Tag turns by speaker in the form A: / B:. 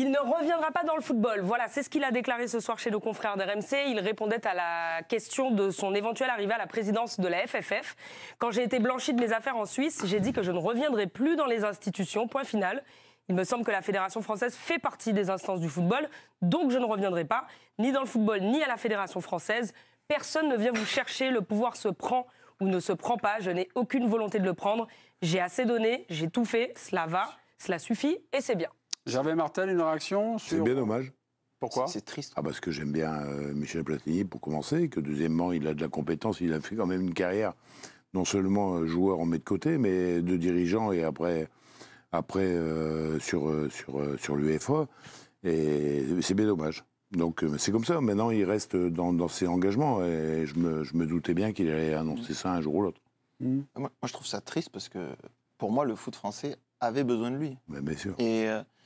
A: Il ne reviendra pas dans le football. Voilà, c'est ce qu'il a déclaré ce soir chez nos confrères d'RMC. Il répondait à la question de son éventuelle arrivée à la présidence de la FFF. Quand j'ai été blanchi de mes affaires en Suisse, j'ai dit que je ne reviendrai plus dans les institutions. Point final. Il me semble que la Fédération française fait partie des instances du football, donc je ne reviendrai pas, ni dans le football, ni à la Fédération française. Personne ne vient vous chercher, le pouvoir se prend ou ne se prend pas, je n'ai aucune volonté de le prendre. J'ai assez donné, j'ai tout fait, cela va, cela suffit et c'est bien.
B: Gervais Martel, une réaction sur... C'est bien dommage. Pourquoi C'est
C: triste. Ah, parce que j'aime bien euh, Michel Platini pour commencer, que deuxièmement, il a de la compétence, il a fait quand même une carrière, non seulement euh, joueur en met de côté, mais de dirigeant et après, après euh, sur, sur, sur l'UEFA. Et c'est bien dommage. Donc c'est comme ça. Maintenant, il reste dans, ses engagements et je me, doutais bien qu'il allait annoncer ça un jour ou l'autre. Mmh. Ah, moi, je trouve ça triste parce que pour moi, le foot français avait besoin de lui. Mais bien sûr. Et.